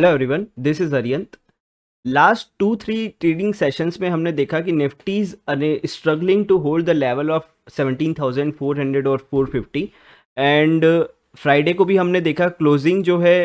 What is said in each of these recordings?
hello everyone this is अरियंत last two three trading sessions में हमने देखा कि Nifty's struggling to hold the level of 17,400 और 450 एंड फ्राइडे को भी हमने देखा क्लोजिंग जो है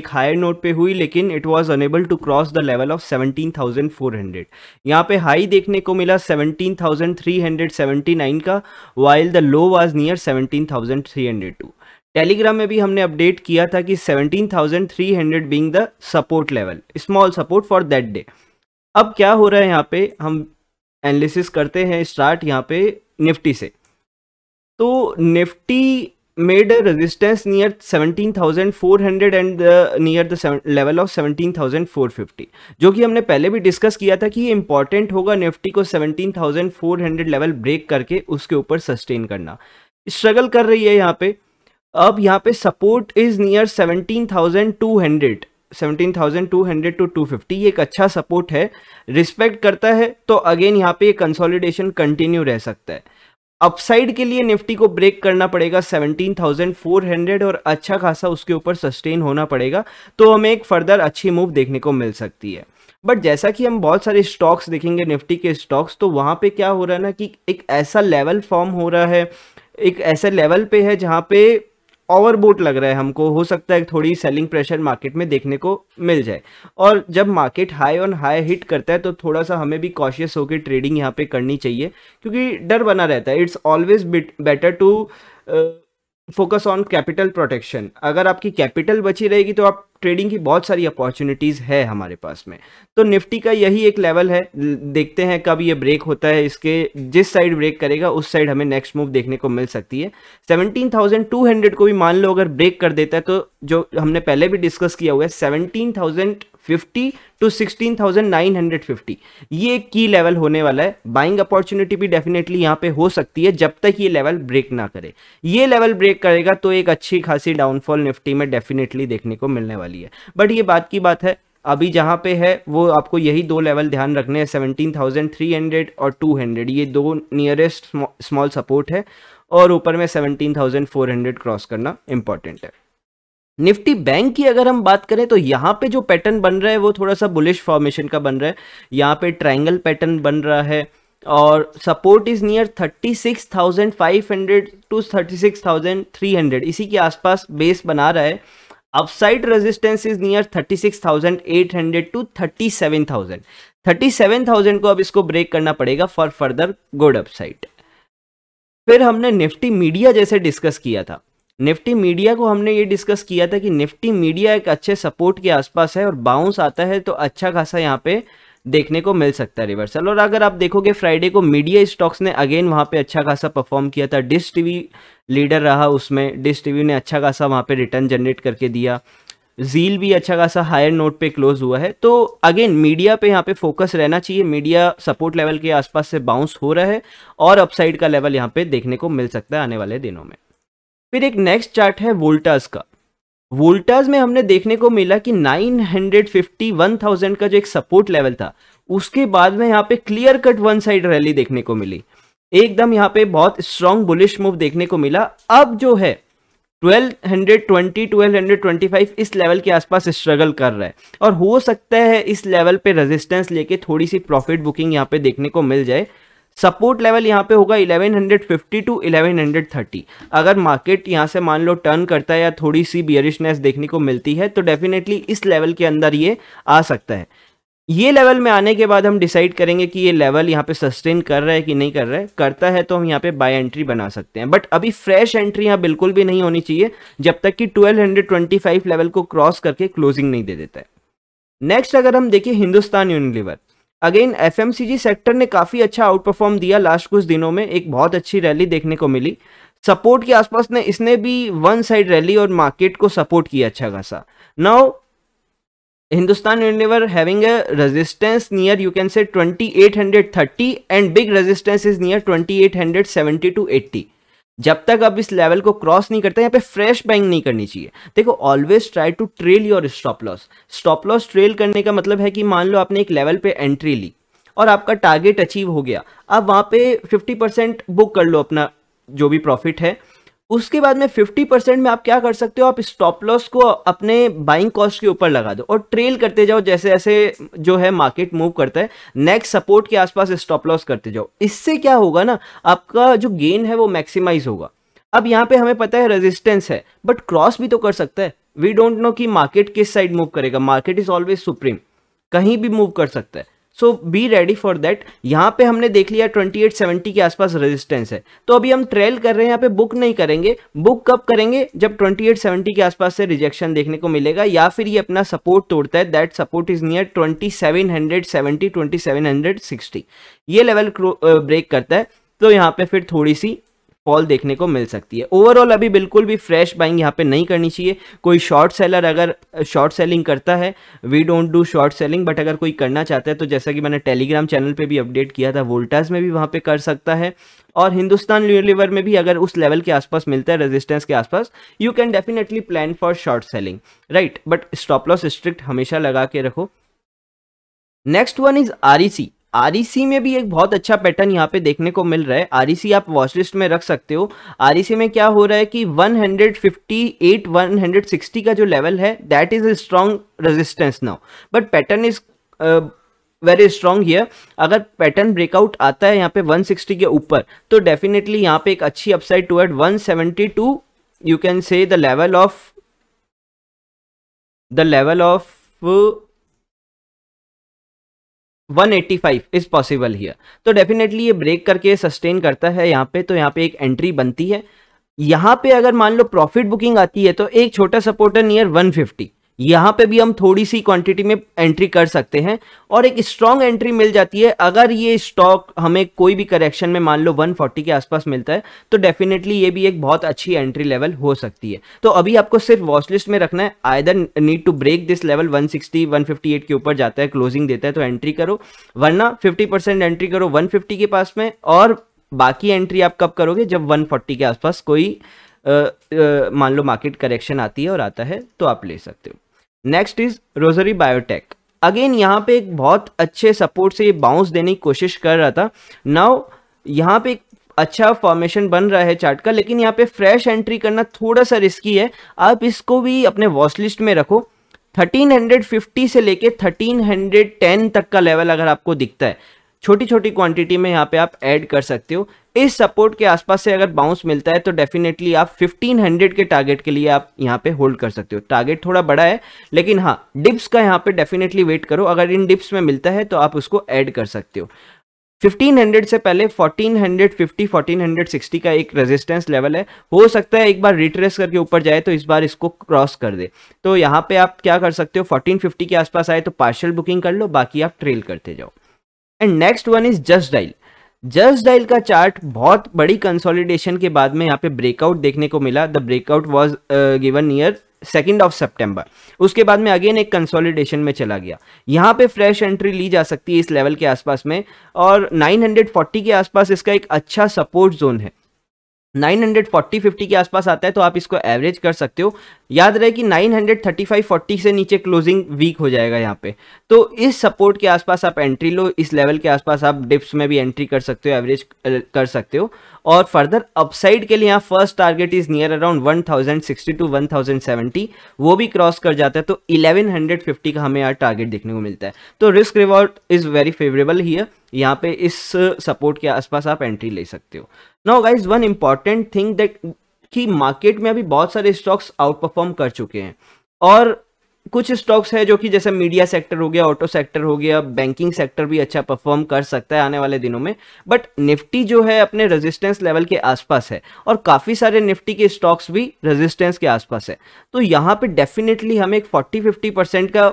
एक हायर नोट पे हुई लेकिन it was unable to cross the level of 17,400 यहाँ पे हाई देखने को मिला 17,379 का while the low was near 17,302 Telegram में भी हमने अपडेट किया था कि 17,300 being the support level small support for that day अब क्या हो रहा है यहाँ पे हम एनालिसिस करते हैं स्टार्ट यहाँ पे निफ्टी से तो Nifty made resistance near 17,400 and near the level of 17,450 जो कि हमने पहले भी डिस्कस किया था कि ये इंपॉर्टेंट होगा निफ्टी को 17,400 लेवल ब्रेक करके उसके ऊपर सस्टेन करना स्ट्रगल कर रही है यहाँ पे अब यहाँ पे सपोर्ट इज नियर 17,200 17,200 टू 250 ये एक अच्छा सपोर्ट है रिस्पेक्ट करता है तो अगेन यहाँ पे कंसोलिडेशन कंटिन्यू रह सकता है अपसाइड के लिए निफ्टी को ब्रेक करना पड़ेगा 17,400 और अच्छा खासा उसके ऊपर सस्टेन होना पड़ेगा तो हमें एक फर्दर अच्छी मूव देखने को मिल सकती है बट जैसा कि हम बहुत सारे स्टॉक्स देखेंगे निफ्टी के स्टॉक्स तो वहाँ पे क्या हो रहा है ना कि एक ऐसा लेवल फॉर्म हो रहा है एक ऐसे लेवल पे है जहाँ पे ओवरबोट लग रहा है हमको हो सकता है थोड़ी सेलिंग प्रेशर मार्केट में देखने को मिल जाए और जब market high on high hit करता है तो थोड़ा सा हमें भी कॉशियस होकर ट्रेडिंग यहाँ पे करनी चाहिए क्योंकि डर बना रहता है it's always better to focus on capital protection अगर आपकी कैपिटल बची रहेगी तो आप ट्रेडिंग की बहुत सारी अपॉर्चुनिटीज़ है हमारे पास में तो निफ्टी का यही एक लेवल है देखते हैं कब ये ब्रेक होता है इसके जिस साइड ब्रेक करेगा उस साइड हमें नेक्स्ट मूव देखने को मिल सकती है 17,200 को भी मान लो अगर ब्रेक कर देता है तो जो हमने पहले भी डिस्कस किया हुआ है seventeen fifty two sixteen thousand nine hundred fifty ये एक की लेवल होने वाला है बाइंग अपॉर्चुनिटी भी डेफिनेटली यहाँ पे हो सकती है जब तक ये लेवल ब्रेक ना करे ये लेवल ब्रेक करेगा तो एक अच्छी खासी डाउनफॉल निफ्टी में डेफिनेटली देखने को मिलने वाली है बट ये बात की बात है अभी जहाँ पे है वो आपको यही दो लेवल ध्यान रखने हैं सेवनटीन थाउजेंड थ्री हंड्रेड और टू हंड्रेड ये दो नियरेस्ट स्मॉल सपोर्ट है और ऊपर में seventeen thousand four hundred cross करना इंपॉर्टेंट है निफ्टी बैंक की अगर हम बात करें तो यहाँ पे जो पैटर्न बन रहा है वो थोड़ा सा बुलिश फॉर्मेशन का बन रहा है यहाँ पे ट्रायंगल पैटर्न बन रहा है और सपोर्ट इज़ नियर 36,500 टू 36,300 इसी के आसपास बेस बना रहा है upside resistance is near 36,800 to 37,000 37,000 को अब इसको ब्रेक करना पड़ेगा फॉर फर्दर गुड अपसाइड फिर हमने निफ्टी मीडिया जैसे डिस्कस किया था निफ्टी मीडिया को हमने ये डिस्कस किया था कि निफ्टी मीडिया एक अच्छे सपोर्ट के आसपास है और बाउंस आता है तो अच्छा खासा यहाँ पे देखने को मिल सकता है रिवर्सल और अगर आप देखोगे फ्राइडे को मीडिया स्टॉक्स ने अगेन वहाँ पे अच्छा खासा परफॉर्म किया था डिस टीवी लीडर रहा उसमें डिस टीवी ने अच्छा खासा वहाँ पे रिटर्न जनरेट करके दिया जील भी अच्छा खासा हायर नोट पे क्लोज हुआ है तो अगेन मीडिया पे यहाँ पे फोकस रहना चाहिए मीडिया सपोर्ट लेवल के आसपास से बाउंस हो रहा है और अपसाइड का लेवल यहाँ पे देखने को मिल सकता है आने वाले दिनों में फिर एक नेक्स्ट चार्ट है वोल्टास का वोल्टास में हमने देखने को मिला कि 950 1000 का जो एक सपोर्ट लेवल था उसके बाद में यहाँ पे clear cut one side rally देखने को मिली एकदम यहाँ पे बहुत स्ट्रांग बुलिश मूव देखने को मिला अब जो है 1220 1225 इस लेवल के आसपास स्ट्रगल कर रहा है और हो सकता है इस लेवल पे रेजिस्टेंस लेके थोड़ी सी प्रॉफिट बुकिंग यहाँ पे देखने को मिल जाए सपोर्ट लेवल यहाँ पे होगा 1150 टू 1130 अगर मार्केट यहाँ से मान लो टर्न करता है या थोड़ी सी बियरिशनेस देखने को मिलती है तो डेफिनेटली इस लेवल के अंदर ये आ सकता है ये लेवल में आने के बाद हम डिसाइड करेंगे कि ये लेवल यहाँ पे सस्टेन कर रहा है कि नहीं कर रहा है करता है तो हम यहाँ पे बाय एंट्री बना सकते हैं बट अभी फ्रेश एंट्री यहाँ बिल्कुल भी नहीं होनी चाहिए जब तक कि 1225 लेवल को क्रॉस करके क्लोजिंग नहीं दे देता है नेक्स्ट अगर हम देखें Hindustan Unilever again F sector ने काफ़ी अच्छा आउट परफॉर्म दिया लास्ट कुछ दिनों में एक बहुत अच्छी रैली देखने को मिली सपोर्ट के आसपास ने इसने भी वन साइड रैली और मार्केट को सपोर्ट किया अच्छा खासा now Hindustan Unilever having a resistance near you can say 2830 and big resistance is near 2870 to 80 जब तक आप इस लेवल को क्रॉस नहीं करते यहाँ पे फ्रेश बैंग नहीं करनी चाहिए देखो always try to trail your stop loss stop loss trail करने का मतलब है कि मान लो आपने एक लेवल पे एंट्री ली और आपका टारगेट अचीव हो गया अब वहाँ पे 50% बुक कर लो अपना जो भी प्रॉफिट है उसके बाद में 50 परसेंट में आप क्या कर सकते हो आप स्टॉप लॉस को अपने बाइंग कॉस्ट के ऊपर लगा दो और ट्रेल करते जाओ जैसे जैसे जो है मार्केट मूव करता है नेक्स्ट सपोर्ट के आसपास स्टॉप लॉस करते जाओ इससे क्या होगा ना आपका जो गेन है वो मैक्सिमाइज होगा अब यहाँ पे हमें पता है रेजिस्टेंस है बट क्रॉस भी तो कर सकता है वी डोंट नो कि मार्केट किस साइड मूव करेगा मार्केट इज ऑलवेज सुप्रीम कहीं भी मूव कर सकता है so be ready for that यहाँ पे हमने देख लिया 2870 के आसपास रेजिस्टेंस है तो अभी हम ट्रेल कर रहे हैं यहाँ पे बुक नहीं करेंगे बुक कब करेंगे जब 2870 के आसपास से रिजेक्शन देखने को मिलेगा या फिर ये अपना सपोर्ट तोड़ता है दैट सपोर्ट इज नियर 2770 2760 ये लेवल ब्रेक करता है तो यहाँ पे फिर थोड़ी सी फॉल देखने को मिल सकती है ओवरऑल अभी बिल्कुल भी फ्रेश बाइंग यहाँ पे नहीं करनी चाहिए कोई शॉर्ट सेलर अगर शॉर्ट सेलिंग करता है we don't do short selling but अगर कोई करना चाहता है तो जैसा कि मैंने टेलीग्राम चैनल पे भी अपडेट किया था वोल्टास में भी वहाँ पे कर सकता है और हिंदुस्तान लिवर में भी अगर उस लेवल के आसपास मिलता है रेजिस्टेंस के आसपास you can definitely plan for short selling right but stop loss strict हमेशा लगा के रखो next one is R C REC e में भी एक बहुत अच्छा पैटर्न यहाँ पे देखने को मिल रहा है आर e आप वॉचलिस्ट में रख सकते हो आर e में क्या हो रहा है कि 158 160 का जो लेवल है that is strong resistance now but pattern is very strong here अगर पैटर्न ब्रेकआउट आता है यहाँ पे 160 के ऊपर तो डेफिनेटली यहाँ पे एक अच्छी upside toward 172 you can say the level of the level of 185 is possible here तो डेफिनेटली ये ब्रेक करके सस्टेन करता है यहाँ पे तो यहाँ पे एक एंट्री बनती है यहाँ पे अगर मान लो प्रॉफिट बुकिंग आती है तो एक छोटा सपोर्टर नियर 150 यहाँ पे भी हम थोड़ी सी क्वांटिटी में एंट्री कर सकते हैं और एक स्ट्रांग एंट्री मिल जाती है अगर ये स्टॉक हमें कोई भी करेक्शन में मान लो 140 के आसपास मिलता है तो डेफिनेटली ये भी एक बहुत अच्छी एंट्री लेवल हो सकती है तो अभी आपको सिर्फ वॉच लिस्ट में रखना है either need to break this level one sixty के ऊपर जाता है क्लोजिंग देता है तो एंट्री करो वरना फिफ्टी एंट्री करो वन के पास में और बाकी एंट्री आप कब करोगे जब वन के आसपास कोई मान लो मार्केट करेक्शन आती है और आता है तो आप ले सकते हो next is Rossari Biotech again यहाँ पे एक बहुत अच्छे सपोर्ट से ये बाउंस देने की कोशिश कर रहा था नाउ यहाँ पे अच्छा फॉर्मेशन बन रहा है चार्ट का लेकिन यहाँ पे फ्रेश एंट्री करना थोड़ा सा रिस्की है आप इसको भी अपने वॉच लिस्ट में रखो 1350 से लेके 1310 तक का लेवल अगर आपको दिखता है छोटी छोटी क्वांटिटी में यहाँ पे आप ऐड कर सकते हो इस सपोर्ट के आसपास से अगर बाउंस मिलता है तो डेफिनेटली आप 1500 के टारगेट के लिए आप यहाँ पे होल्ड कर सकते हो टारगेट थोड़ा बड़ा है लेकिन हाँ डिप्स का यहाँ पे डेफिनेटली वेट करो अगर इन डिप्स में मिलता है तो आप उसको ऐड कर सकते हो 1500 से पहले 1450 1460 का एक रेजिस्टेंस लेवल है हो सकता है एक बार रिट्रेस करके ऊपर जाए तो इस बार इसको क्रॉस कर दे तो यहाँ पे आप क्या कर सकते हो 1450 के आसपास आए तो पार्शियल बुकिंग कर लो बाकी आप ट्रेल करते जाओ and next one is Just Dial Just Dial का चार्ट बहुत बड़ी कंसोलिडेशन के बाद में यहाँ पे ब्रेकआउट देखने को मिला the breakout was given near second of September उसके बाद में अगेन एक कंसोलिडेशन में चला गया यहाँ पे फ्रेश एंट्री ली जा सकती है इस लेवल के आसपास में और 940 के आसपास इसका एक अच्छा सपोर्ट जोन है 900 50 के आसपास आता है तो आप इसको एवरेज कर सकते हो याद रहे कि 935 40 से नीचे क्लोजिंग वीक हो जाएगा यहाँ पे तो इस सपोर्ट के आसपास आप एंट्री लो इस लेवल के आसपास आप डिप्स में भी एंट्री कर सकते हो एवरेज कर सकते हो और फर्दर अपसाइड के लिए यहाँ first target is near around 1060 to seventy वो भी क्रॉस कर जाता है तो फिफ्टी का हमें यहाँ टारगेट देखने को मिलता है तो risk reward is very favourable here यहाँ पे इस सपोर्ट के आसपास आप एंट्री ले सकते हो now guys one important thing that कि मार्केट में अभी बहुत सारे स्टॉक्स आउट परफॉर्म कर चुके हैं और कुछ स्टॉक्स है जो कि जैसे मीडिया सेक्टर हो गया ऑटो सेक्टर हो गया बैंकिंग सेक्टर भी अच्छा परफॉर्म कर सकता है आने वाले दिनों में बट निफ्टी जो है अपने रेजिस्टेंस लेवल के आसपास है और काफ़ी सारे निफ्टी के स्टॉक्स भी रेजिस्टेंस के आसपास है तो यहाँ पे डेफिनेटली हमें एक फोर्टी फिफ्टी परसेंट का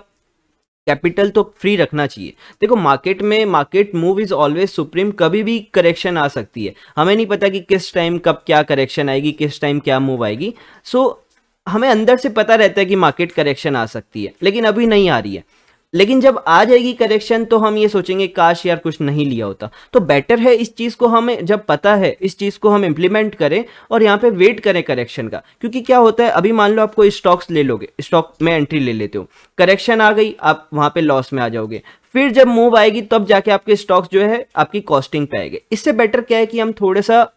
कैपिटल तो फ्री रखना चाहिए देखो मार्केट में market move is always supreme कभी भी करेक्शन आ सकती है हमें नहीं पता कि किस टाइम कब क्या करेक्शन आएगी किस टाइम क्या मूव आएगी सो so, हमें अंदर से पता रहता है कि मार्केट करेक्शन आ सकती है लेकिन अभी नहीं आ रही है लेकिन जब आ जाएगी करेक्शन तो हम ये सोचेंगे काश यार कुछ नहीं लिया होता तो बेटर है इस चीज़ को हमें जब पता है इस चीज़ को हम इम्प्लीमेंट करें और यहाँ पे वेट करें करेक्शन का क्योंकि क्या होता है अभी मान लो आपको स्टॉक्स ले लोगे स्टॉक में एंट्री ले लेते हो करेक्शन आ गई आप वहाँ पर लॉस में आ जाओगे फिर जब मूव आएगी तब जाके आपके स्टॉक्स जो है आपकी कॉस्टिंग पे आएंगे इससे बेटर क्या है कि हम थोड़ा सा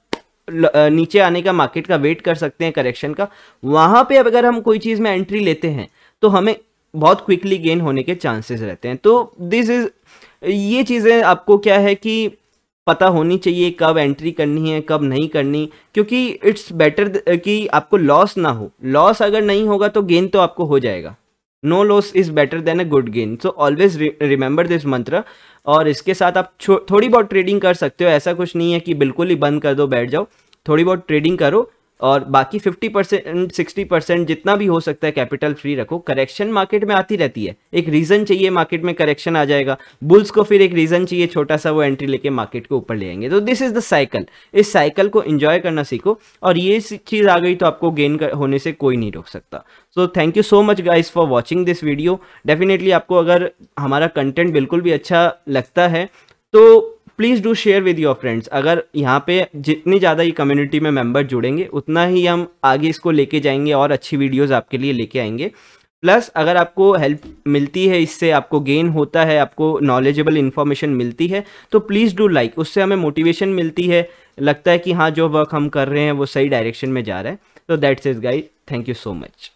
नीचे आने का मार्केट का वेट कर सकते हैं करेक्शन का वहाँ पे अगर हम कोई चीज़ में एंट्री लेते हैं तो हमें बहुत क्विकली गेन होने के चांसेस रहते हैं तो दिस इज़ ये चीज़ें आपको क्या है कि पता होनी चाहिए कब एंट्री करनी है कब नहीं करनी क्योंकि इट्स बेटर कि आपको लॉस ना हो लॉस अगर नहीं होगा तो गेन तो आपको हो जाएगा no loss is better than a good gain so always remember this मंत्र और इसके साथ आप थोड़ी बहुत ट्रेडिंग कर सकते हो ऐसा कुछ नहीं है कि बिल्कुल ही बंद कर दो बैठ जाओ थोड़ी बहुत ट्रेडिंग करो और बाकी 50 परसेंट सिक्सटी परसेंट जितना भी हो सकता है कैपिटल फ्री रखो करेक्शन मार्केट में आती रहती है एक रीज़न चाहिए मार्केट में करेक्शन आ जाएगा बुल्स को फिर एक रीज़न चाहिए छोटा सा वो एंट्री लेके मार्केट के ऊपर ले आएंगे तो दिस इज़ द साइकिल इस साइकिल को इन्जॉय करना सीखो और ये चीज़ आ गई तो आपको गेन होने से कोई नहीं रोक सकता so thank you so much guys for watching this video definitely आपको अगर हमारा कंटेंट बिल्कुल भी अच्छा लगता है तो please do share with your friends अगर यहाँ पे जितनी ज़्यादा ये कम्युनिटी में मेम्बर जुड़ेंगे उतना ही हम आगे इसको लेके जाएंगे और अच्छी वीडियोज़ आपके लिए लेके आएंगे प्लस अगर आपको हेल्प मिलती है इससे आपको गेन होता है आपको नॉलेजेबल इन्फॉर्मेशन मिलती है तो प्लीज़ डू लाइक उससे हमें मोटिवेशन मिलती है लगता है कि हाँ जो वर्क हम कर रहे हैं वो सही डायरेक्शन में जा रहा है तो that's is guide thank you so much